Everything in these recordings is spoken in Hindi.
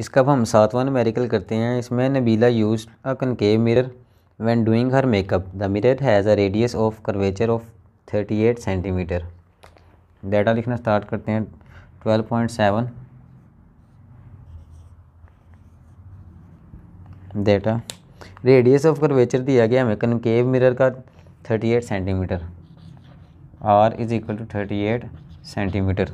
इसका अब हम सातवां नमेरिकल करते हैं इसमें Nabila use a concave mirror when her makeup the the has a radius of of of thirty 38 centimetre data लिखना स्टार्ट करते हैं 12.7 डेटा रेडियस ऑफ कर्वेचर दिया गया हमें कनकेव मिरर का 38 centimetre R is equal to 38 centimetre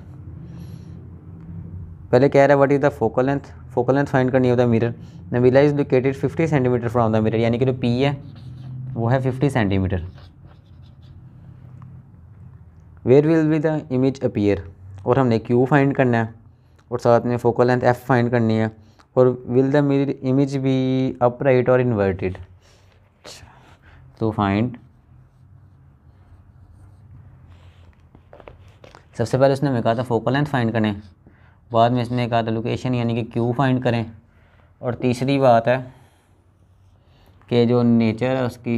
पहले कह रहा है what is the focal length focal length find करनी होता है mirror Nabila is located 50 centimetre from the mirror यानी कि जो पी है वो है 50 centimetre where will be the image appear और हमने क्यू फाइंड करना है और साथ में फोकल लेंथ एफ फाइंड करनी है और will the mirror image be upright और इन्वर्टेड तो फाइंड सबसे पहले उसने हमें कहा था फोकल लेंथ फाइंड करने बाद में इसने कहा था लोकेशन यानी कि क्यू फाइंड करें और तीसरी बात है कि जो नेचर है उसकी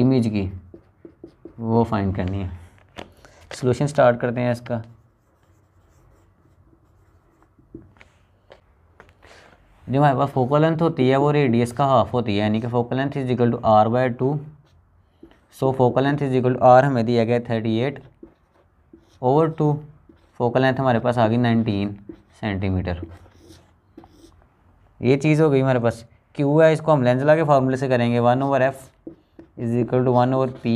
इमेज की वो फाइंड करनी है सोल्यूशन स्टार्ट करते हैं इसका जो हमारे पास फोकल लेंथ होती है वो रेडियस का हाफ होती है यानी कि focal length is equal to R by two so focal length is equal to R हमें दिया गया thirty eight over two focal length हमारे पास आ गई नाइनटीन सेंटीमीटर ये चीज़ हो गई हमारे पास क्यू है इसको हम लेंजला के फार्मूले से करेंगे one over f is equal to one over p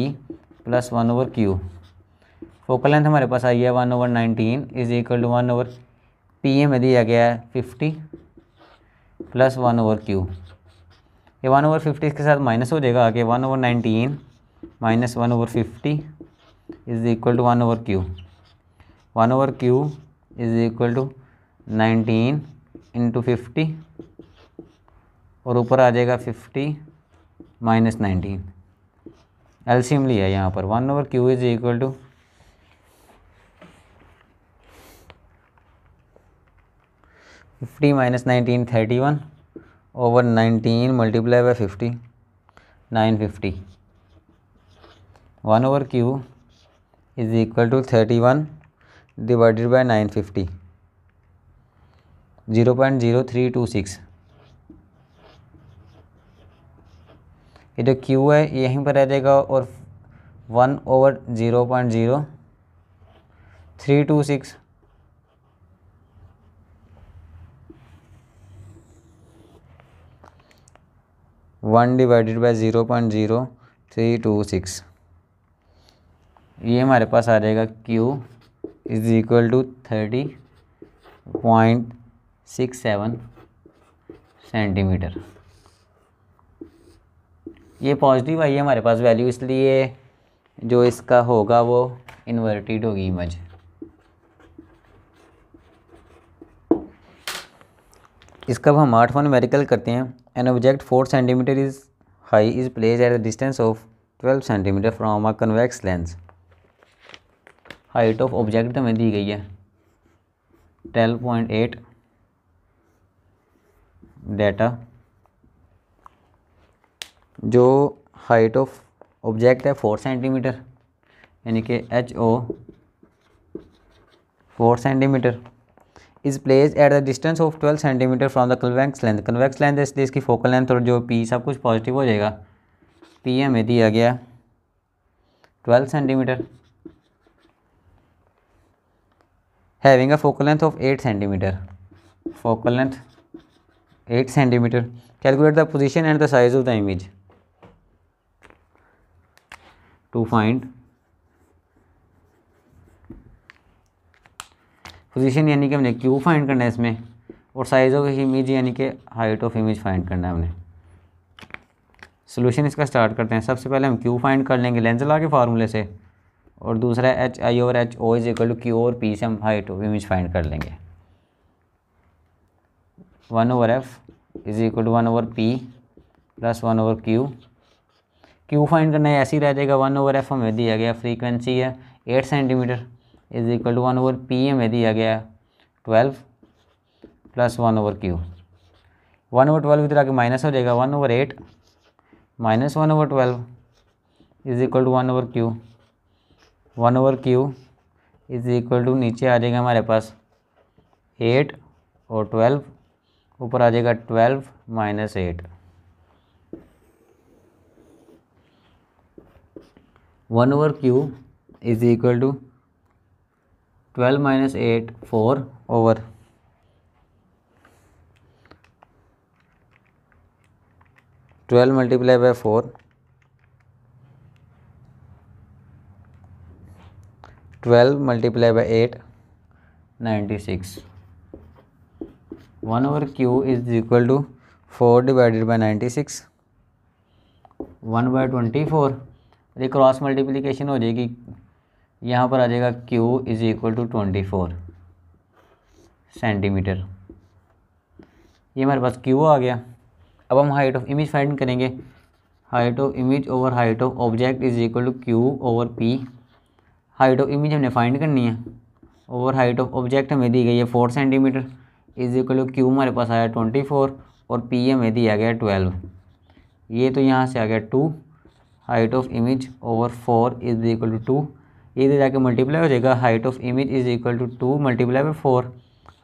plus one over q focal length हमारे पास आई है one over nineteen is equal to one over p ए में दिया गया है fifty plus one over q ये वन ओवर फिफ्टी इसके साथ माइनस हो जाएगा आगे one over nineteen minus one over fifty is equal to one over q one over q is equal to nineteen into fifty और ऊपर आ जाएगा फिफ्टी माइनस नाइनटीन एलसीएम लिया यहाँ पर one over q is equal to fifty minus nineteen thirty one over nineteen multiply by fifty nine fifty one over q is equal to thirty one divided by nine fifty zero point zero three two six ये जो क्यू है यहीं पर रह जाएगा और one over zero point zero three two six one divided by zero point zero three two six ये हमारे पास आ जाएगा q is equal to thirty point six seven centimeter ये पॉजिटिव आई है हमारे पास वैल्यू इसलिए जो इसका होगा वो इन्वर्टेड होगी इमेज इसका हम आठ वन मेरिकल करते हैं an object four centimeter is high is place at the distance of twelve centimeter from a convex lens height of object हमें दी गई है ट्वेल्व पॉइंट एट डेटा जो हाइट ऑफ ऑब्जेक्ट है फोर सेंटीमीटर यानी कि H O four centimeter is place at the distance of twelve centimeter from the convex length convex length इसलिए इसकी फोकल लेंथ और जो पी सब कुछ पॉजिटिव हो जाएगा पी हमें दिया गया twelve centimeter having a focal length of eight centimeter focal length eight centimeter calculate the position and the size of the image to find position यानी कि हमने क्यू फाइंड करना है इसमें और साइज ऑफ इमेज यानी कि हाइट ऑफ इमेज फाइंड करना है हमने सोल्यूशन इसका स्टार्ट करते हैं सबसे पहले हम क्यू फाइंड कर लेंगे लेंस ला के फार्मूले से और दूसरा एच आई और H O is equal to q और पी से हम हाइट ऑफ इमेज फाइंड कर लेंगे one over f is equal to one over p plus one over q q find करना है ऐसे ही रह जाएगा वन ओवर एफ हमें दिया गया फ्रीक्वेंसी है eight centimeter is equal to one over p हमें दिया गया twelve plus one over q one over twelve इधर आके माइनस हो जाएगा one over eight minus one over twelve is equal to one over q one over q is equal to नीचे आ जाएगा हमारे पास एट और ट्वेल्व ऊपर आ जाएगा twelve minus eight one over q is equal to twelve minus eight four over twelve multiply by four twelve multiply by eight ninety six one over q is equal to four divided by ninety six one by twenty four ये क्रॉस मल्टीप्लीकेशन हो जाएगी यहाँ पर आ जाएगा q is equal to twenty four centimeter ये हमारे पास क्यू आ गया अब हम हाइट ऑफ इमेज फाइंड करेंगे height of image over height of object is equal to q over p height of image हमने फाइंड करनी है और हाइट ऑफ ऑब्जेक्ट हमें दी गई है four centimeter is equal to q हमारे पास आया ट्वेंटी फोर और पी ए में दिया गया ट्वेल्व ये तो यहाँ से आ गया two height of image over four is equal to two इधर जाके मल्टीप्लाई हो जाएगा height of image is equal to two multiply by four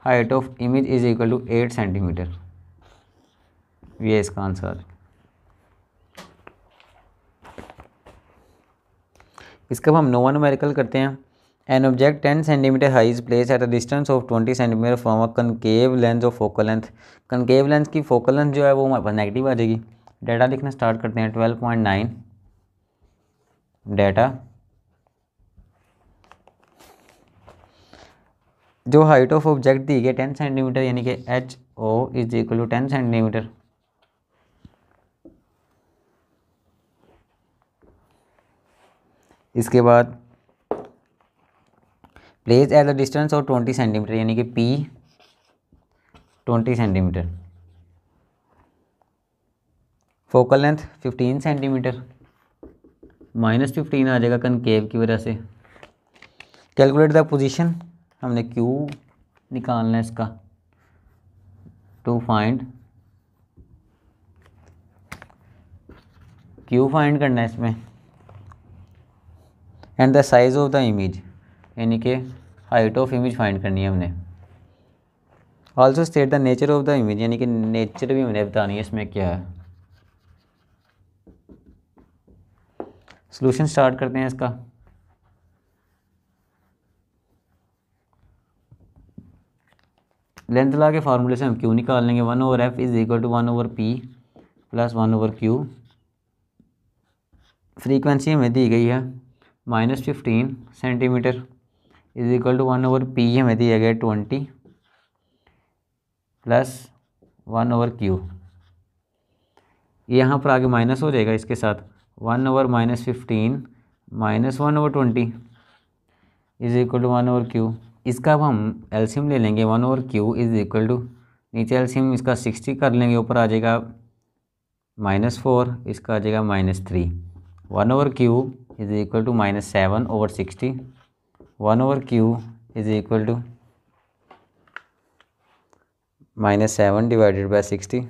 height of image is equal to eight centimeter ये इसका आंसर है इसका हम नोवा नोमेरिकल करते हैं an object ten centimeter high is place at a distance of twenty centimeter from a concave lens of focal length concave lens की फोकल लेंथ जो है वो हमारे पास नेगेटिव आ जाएगी डाटा लिखना स्टार्ट करते हैं ट्वेल्व पॉइंट नाइन डाटा जो हाइट ऑफ ऑब्जेक्ट दी गई टेन सेंटीमीटर यानी कि H O is equal to ten centimeter इसके बाद place as the distance of twenty centimeter यानी कि p twenty centimeter focal length fifteen centimeter minus fifteen आ जाएगा कनकेव की वजह से कैलकुलेट द पोजीशन हमने क्यू निकालना है इसका टू फाइंड क्यू फाइंड करना है इसमें and the size of the image यानी कि हाइट ऑफ इमेज फाइंड करनी है हमने also state the nature of the image यानी कि नेचर भी हमने बतानी है इसमें क्या है सोल्यूशन स्टार्ट करते हैं इसका लेंथ ला के फार्मूले से हम क्यू निकाल लेंगे one over f is equal to one over p plus one over q frequency हमें दी गई है minus fifteen centimeter is equal to one over p हमें दिया गया twenty plus one over q यहाँ पर आगे माइनस हो जाएगा इसके साथ one over minus fifteen minus one over twenty is equal to one over q इसका अब हम एलसीएम ले लेंगे one over q is equal to नीचे एलसीएम इसका सिक्सटी कर लेंगे ऊपर आ जाएगा माइनस फोर इसका आ जाएगा minus three one over q is equal to minus seven over sixty one over q is equal to minus seven divided by sixty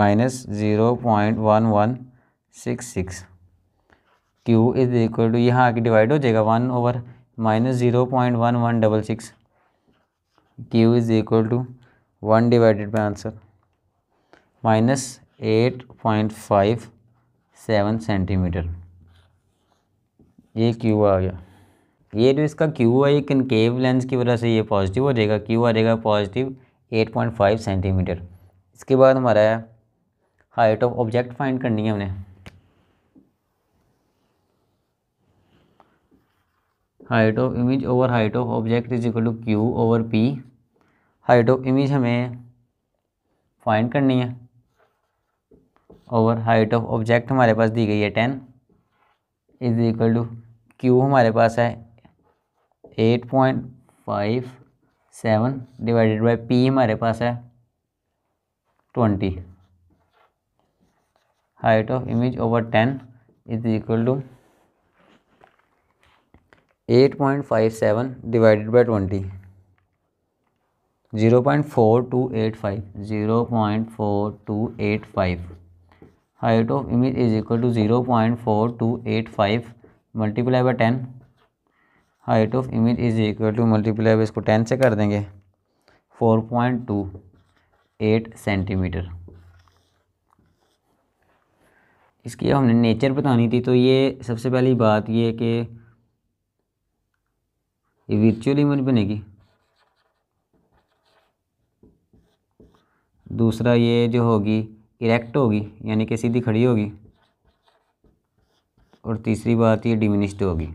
minus zero point one one six six q is equal to यहाँ आके डिवाइड हो जाएगा one over minus zero point one one double six q is equal to one divided by answer minus eight point five seven centimeter ये क्यू आ गया ये जो इसका क्यू है ये केव लेंस की वजह से ये पॉजिटिव हो जाएगा क्यू आ जाएगा positive eight point five centimeter इसके बाद हमारा है हाइट ऑफ ऑब्जेक्ट फाइंड करनी है हमने height of image over height of object is equal to q over p height of image हमें फाइंड करनी है ओवर हाइट ऑफ ऑब्जेक्ट हमारे पास दी गई है ten is equal to q हमारे पास है eight point five seven divided by p हमारे पास है twenty height of image over ten is equal to eight point five seven divided by twenty zero point four two eight five zero point four two eight five height of image is equal to zero point four two eight five multiply by ten height of image is equal to multiply by इसको टेन से कर देंगे four point two eight centimeter इसकी हमने नेचर बतानी थी तो ये सबसे पहली बात ये कि ये वर्चुअल इमेज बनेगी दूसरा ये जो होगी इरेक्ट होगी यानी कि सीधी खड़ी होगी और तीसरी बात ये डिमिनिश्ड होगी